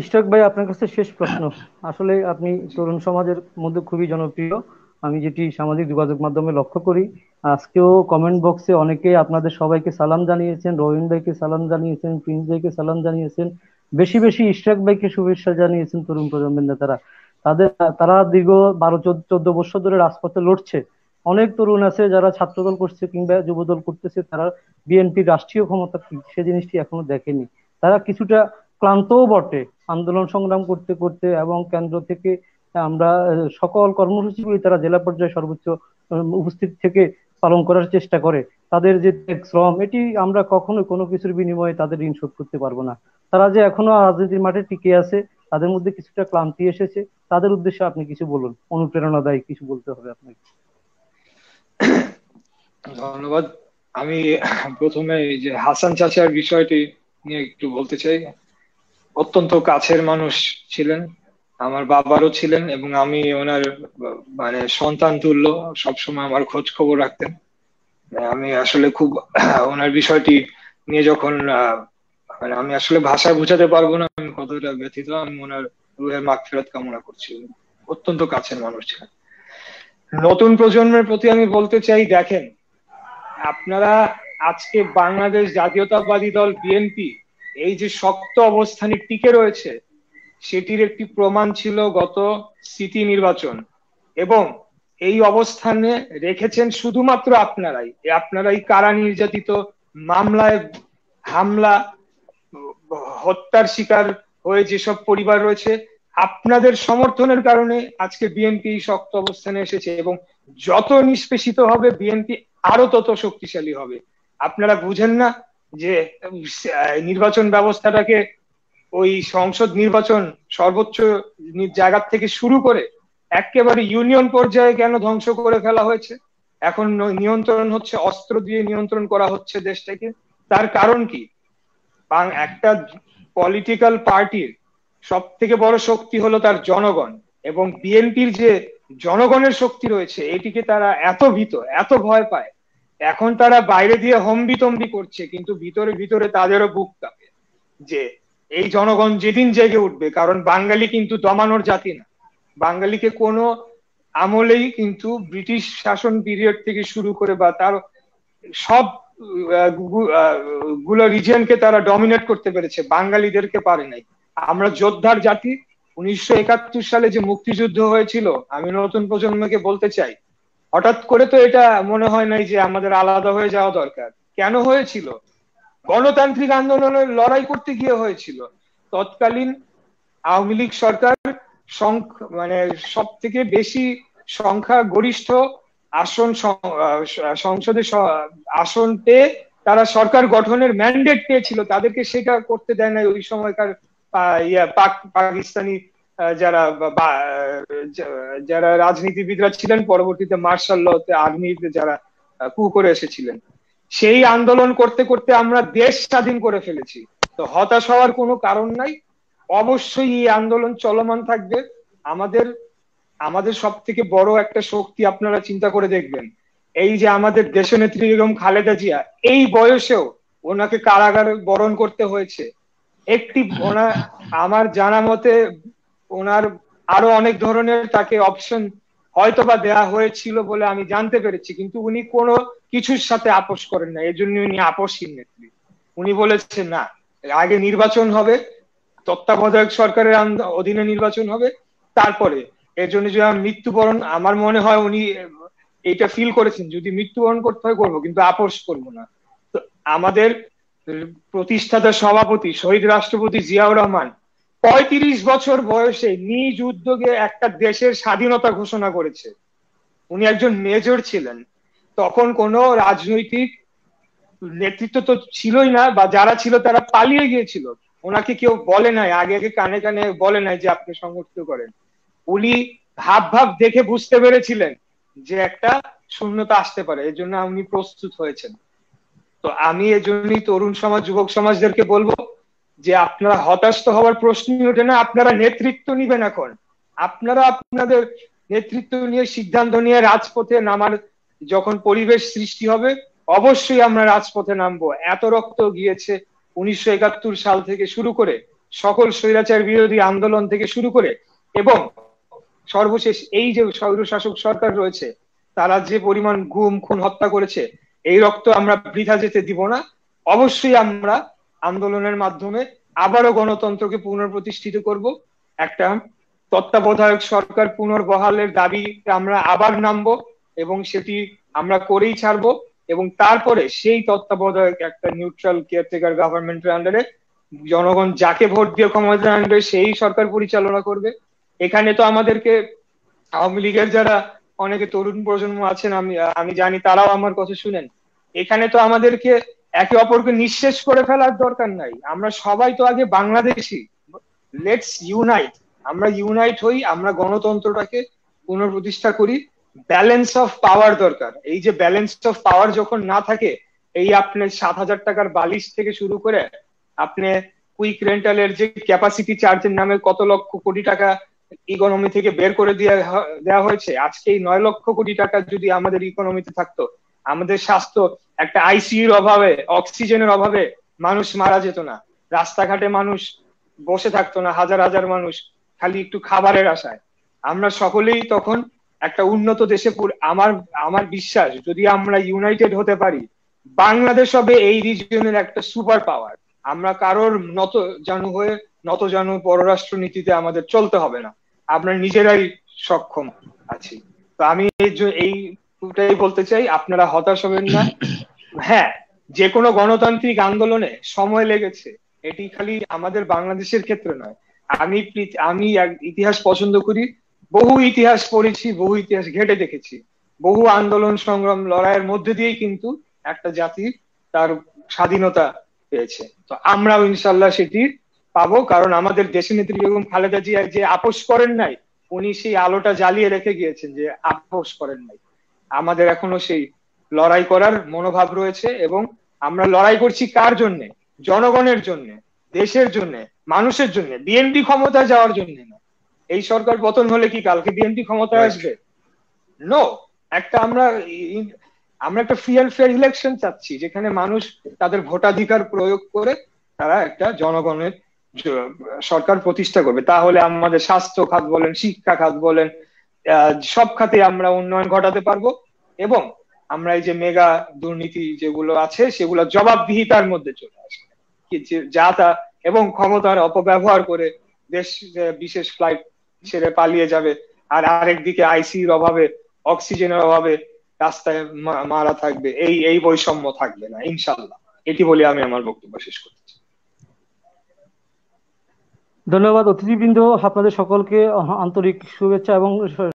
ইশরাক ভাই আপনার কাছে শেষ প্রশ্ন আসলে আপনি তরুণ সমাজের মধ্যে খুবই জনপ্রিয় আমি যেটি সামাজিক যোগাযোগ মাধ্যমে লক্ষ্য করি আজকেও কমেন্ট বক্সে অনেকে আপনাদের সবাইকে সালাম জানিয়েছেন রহিম ভাইকে সালাম জানিয়েছেন প্রিন্স ভাইকে সালাম জানিয়েছেন বেশি বেশি ইশরাক ভাইকে শুভেচ্ছা জানিয়েছেন তরুণ প্রজন্মের নেতারা তাদের তারা দীর্ঘ বারো চোদ্দ বছর ধরে রাজপথে লড়ছে অনেক তরুণ আছে যারা ছাত্রদল করছে কিংবা যুবদল করতেছে তারা বিএনপি রাষ্ট্রীয় ক্ষমতা কি সে জিনিসটি এখনো দেখেনি তারা কিছুটা ক্লান্তও বটে আন্দোলন সংগ্রাম করতে করতে এবং কেন্দ্র থেকে আমরা সকল কর্মসূচিগুলি তারা জেলা পর্যায়ে সর্বোচ্চ উপস্থিত থেকে পালন করার চেষ্টা করে তাদের যে শ্রম এটি আমরা কখনো কোনো কিছুর বিনিময়ে তাদের ঋণ শোধ করতে পারবো না তারা যে এখনো রাজনীতির মাঠে টিকে আছে তাদের মধ্যে কিছুটা ক্লান্তি এসেছে তাদের উদ্দেশ্যে আপনি কিছু বলুন অনুপ্রেরণাদায়ী কিছু বলতে হবে আপনাকে ধন্যবাদ আমি প্রথমে যে হাসান চাচার বিষয়টি নিয়ে একটু বলতে চাই অত্যন্ত কাছের মানুষ ছিলেন আমার বাবারও ছিলেন এবং আমি ওনার মানে সন্তান তুল্য সবসময় আমার খোঁজ খবর রাখতেন আমি আসলে খুব ওনার বিষয়টি নিয়ে যখন মানে আমি আসলে ভাষায় বুঝাতে পারবো না আমি কতটা ব্যথিত আমি ওনার রুহের মাগ ফেরত কামনা করছি অত্যন্ত কাছের মানুষ ছিলেন নতুন প্রজন্মের প্রতি আমি বলতে চাই দেখেন আপনারা আজকে বাংলাদেশ জাতীয়তাবাদী দল বিএনপি এই যে শক্ত অবস্থানে টিকে রয়েছে সেটির একটি প্রমাণ ছিল গত সিটি নির্বাচন এবং এই অবস্থানে রেখেছেন শুধুমাত্র আপনারাই আপনারাই কারা নির্যাতিত মামলায় হামলা হত্যার শিকার হয়ে যেসব পরিবার রয়েছে আপনাদের সমর্থনের কারণে আজকে বিএনপি শক্ত অবস্থানে এসেছে এবং যত নিষ্পেষিত হবে বিএনপি আরো তত শক্তিশালী হবে আপনারা বুঝেন না যে নির্বাচন ব্যবস্থাটাকে ওই সংসদ নির্বাচন সর্বোচ্চ জায়গা থেকে শুরু করে একেবারে ইউনিয়ন পর্যায়ে কেন ধ্বংস করে ফেলা হয়েছে এখন নিয়ন্ত্রণ হচ্ছে অস্ত্র দিয়ে নিয়ন্ত্রণ করা হচ্ছে দেশটাকে তার কারণ কি একটা পলিটিক্যাল পার্টির সব থেকে বড় শক্তি হলো তার জনগণ এবং বিএনপির যে জনগণের শক্তি রয়েছে এটিকে তারা এত ভীত এত ভয় পায় এখন তারা বাইরে দিয়ে হম্বি তম্বি করছে কিন্তু ভিতরে ভিতরে তাদেরও বুক কাঁপে যে এই জনগণ যেদিন জেগে উঠবে কারণ বাঙালি কিন্তু দমানোর জাতি না বাঙালিকে কোনো আমলেই কিন্তু ব্রিটিশ শাসন পিরিয়ড থেকে শুরু করে বা তার সব গুলো রিজিয়নকে তারা ডমিনেট করতে পেরেছে বাঙালিদেরকে পারে নাই আমরা যোদ্ধার জাতি উনিশশো একাত্তর সালে যে মুক্তিযুদ্ধ হয়েছিল আমি নতুন প্রজন্মকে বলতে চাই হঠাৎ করে তো এটা মনে হয় নাই যে আমাদের আলাদা হয়ে যাওয়া দরকার কেন হয়েছিল গণতান্ত্রিক আন্দোলনের লড়াই করতে গিয়ে হয়েছিল তৎকালীন আওয়ামী লীগ সরকার মানে সব থেকে বেশি সংখ্যা গরিষ্ঠ আসন সংসদে আসন পেয়ে তারা সরকার গঠনের ম্যান্ডেট পেয়েছিল তাদেরকে সেটা করতে দেয় নাই ওই সময়কার পাকিস্তানি যারা যারা রাজনীতিবিদরা ছিলেন পরবর্তীতে মার্শাল লতে আর্মিতে যারা কু করে এসেছিলেন সেই আন্দোলন করতে করতে আমরা দেশ স্বাধীন করে ফেলেছি তো হতাশ হওয়ার কোনো কারণ নাই অবশ্যই এই আন্দোলন চলমান থাকবে আমাদের আমাদের সব থেকে বড় একটা শক্তি আপনারা চিন্তা করে দেখবেন এই যে আমাদের দেশনেত্রী বেগম খালেদা জিয়া এই বয়সেও ওনাকে কারাগারে বরণ করতে হয়েছে একটি ওনা আমার জানা মতে ওনার আরো অনেক ধরনের তাকে অপশন হয়তো বা দেয়া হয়েছিল বলে আমি জানতে পেরেছি কিন্তু উনি কোনো কিছুর সাথে আপোষ করেন না এজন্য উনি আপোষহীন নেত্রী উনি বলেছেন না আগে নির্বাচন হবে তত্ত্বাবধায়ক সরকারের অধীনে নির্বাচন হবে তারপরে এর জন্য যদি মৃত্যুবরণ আমার মনে হয় উনি এটা ফিল করেছেন যদি মৃত্যুবরণ করতে হয় করবো কিন্তু আপোষ করবো না তো আমাদের প্রতিষ্ঠাতা সভাপতি শহীদ রাষ্ট্রপতি জিয়াউর রহমান পঁয়ত্রিশ বছর বয়সে নিজ উদ্যোগে একটা দেশের স্বাধীনতা ঘোষণা করেছে উনি একজন মেজর ছিলেন তখন কোনো রাজনৈতিক নেতৃত্ব তো ছিলই না বা যারা ছিল তারা পালিয়ে গিয়েছিল ওনাকে কেউ বলে নাই আগে আগে কানে কানে বলে নাই যে আপনি সংগঠিত করেন উনি ভাব ভাব দেখে বুঝতে পেরেছিলেন যে একটা শূন্যতা আসতে পারে এর জন্য উনি প্রস্তুত হয়েছেন তো আমি এজন্যই তরুণ সমাজ যুবক সমাজদেরকে বলবো যে আপনারা হতাশ তো হওয়ার প্রশ্নই ওঠে না আপনারা নেতৃত্ব নিবেন এখন আপনারা আপনাদের নেতৃত্ব নিয়ে সিদ্ধান্ত নিয়ে রাজপথে নামার যখন পরিবেশ সৃষ্টি হবে অবশ্যই আমরা রাজপথে নামবো এত রক্ত গিয়েছে উনিশশো একাত্তর সাল থেকে শুরু করে সকল স্বৈরাচার বিরোধী আন্দোলন থেকে শুরু করে এবং সর্বশেষ এই যে স্বৈরশাসক সরকার রয়েছে তারা যে পরিমাণ গুম খুন হত্যা করেছে এই রক্ত আমরা বৃথা যেতে দিব না অবশ্যই আমরা আন্দোলনের মাধ্যমে আবারও গণতন্ত্রকে পুনঃপ্রতিষ্ঠিত করব একটা তত্ত্বাবধায়ক সরকার পুনর্বহালের দাবি আমরা আবার নামবো এবং সেটি আমরা করেই ছাড়বো এবং তারপরে সেই তত্ত্বাবধায়ক একটা নিউট্রাল কেয়ারটেকার গভর্নমেন্টের আন্ডারে জনগণ যাকে ভোট দিয়ে ক্ষমতা আনবে সেই সরকার পরিচালনা করবে এখানে তো আমাদেরকে আওয়ামী লীগের যারা অনেকে তরুণ প্রজন্ম আছেন আমি আমি জানি তারাও আমার কথা শুনেন এখানে তো আমাদেরকে একে অপরকে নিঃশেষ করে ফেলার দরকার নাই আমরা সবাই তো আগে বাংলাদেশি লেটস ইউনাইট আমরা ইউনাইট হই আমরা গণতন্ত্রটাকে পুনঃপ্রতিষ্ঠা করি ব্যালেন্স অফ পাওয়ার দরকার এই যে ব্যালেন্স অফ পাওয়ার যখন না থাকে এই আপনি সাত হাজার টাকার বালিশ থেকে শুরু করে আপনি কুইক রেন্টালের যে ক্যাপাসিটি চার্জের নামে কত লক্ষ কোটি টাকা ইকোনমি থেকে বের করে দেওয়া হয়েছে আজকে এই নয় লক্ষ কোটি টাকা যদি আমাদের ইকোনমিতে থাকতো আমাদের স্বাস্থ্য একটা আইসিইউর অভাবে অক্সিজেনের অভাবে মানুষ মারা যেত না রাস্তাঘাটে মানুষ বসে থাকতো না হাজার হাজার মানুষ খালি একটু খাবারের আশায় আমরা সকলেই তখন একটা উন্নত দেশে আমার আমার বিশ্বাস যদি আমরা ইউনাইটেড হতে পারি বাংলাদেশ হবে এই রিজিয়নের একটা সুপার পাওয়ার আমরা কারোর নত জানু হয়ে নত জানু পররাষ্ট্র নীতিতে আমাদের চলতে হবে না আমরা নিজেরাই সক্ষম আছি তো আমি এই এটাই বলতে চাই আপনারা হতাশ হবেন না হ্যাঁ যে কোনো গণতান্ত্রিক আন্দোলনে সময় লেগেছে এটি খালি আমাদের বাংলাদেশের ক্ষেত্রে নয় আমি আমি ইতিহাস পছন্দ করি বহু ইতিহাস পড়েছি বহু ইতিহাস ঘেটে দেখেছি বহু আন্দোলন সংগ্রাম লড়াইয়ের মধ্যে দিয়েই কিন্তু একটা জাতি তার স্বাধীনতা পেয়েছে তো আমরাও ইনশাল্লাহ সেটি পাবো কারণ আমাদের দেশ নেত্রী বেগম খালেদা জিয়া যে আপোষ করেন নাই উনি সেই আলোটা জ্বালিয়ে রেখে গিয়েছেন যে আপোষ করেন নাই আমাদের এখনো সেই লড়াই করার মনোভাব রয়েছে এবং আমরা লড়াই করছি কার জন্য জনগণের জন্য দেশের জন্য মানুষের জন্য বিএনপি ক্ষমতা যাওয়ার জন্য না এই সরকার পতন হলে কি কালকে বিএনপি ক্ষমতা আসবে নো একটা আমরা আমরা একটা ফ্রি অ্যান্ড ফেয়ার ইলেকশন চাচ্ছি যেখানে মানুষ তাদের ভোটাধিকার প্রয়োগ করে তারা একটা জনগণের সরকার প্রতিষ্ঠা করবে তাহলে আমাদের স্বাস্থ্য খাত বলেন শিক্ষা খাত বলেন সব খাতে আমরা উন্নয়ন ঘটাতে পারবো এবং আমরা এই যে মেগা দুর্নীতি যেগুলো আছে সেগুলো জবাবদিহিতার মধ্যে চলে আসবে যা তা এবং ক্ষমতার অপব্যবহার করে দেশ বিশেষ ফ্লাইট ছেড়ে পালিয়ে যাবে আর আরেক দিকে আইসির অভাবে অক্সিজেনের অভাবে রাস্তায় মারা থাকবে এই এই বৈষম্য থাকবে না ইনশাল্লাহ এটি বলে আমি আমার বক্তব্য শেষ করতে ধন্যবাদ অতিথিবৃন্দ আপনাদের সকলকে আন্তরিক শুভেচ্ছা এবং